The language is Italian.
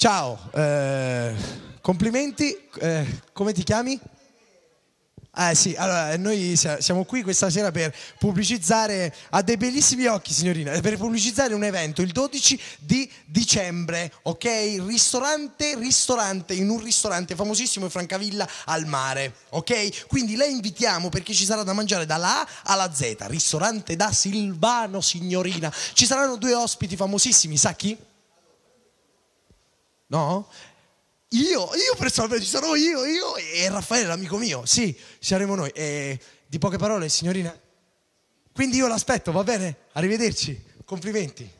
Ciao, eh, complimenti, eh, come ti chiami? Eh sì, allora noi siamo qui questa sera per pubblicizzare, ha dei bellissimi occhi signorina, per pubblicizzare un evento il 12 di dicembre, ok? Ristorante, ristorante, in un ristorante famosissimo in Francavilla al mare, ok? Quindi la invitiamo perché ci sarà da mangiare dalla A alla Z, ristorante da Silvano signorina, ci saranno due ospiti famosissimi, sa chi? No? Io, io per salvare, ci sarò io, io e Raffaele, l'amico mio. Sì, saremo noi. E, di poche parole, signorina. Quindi io l'aspetto, va bene? Arrivederci, complimenti.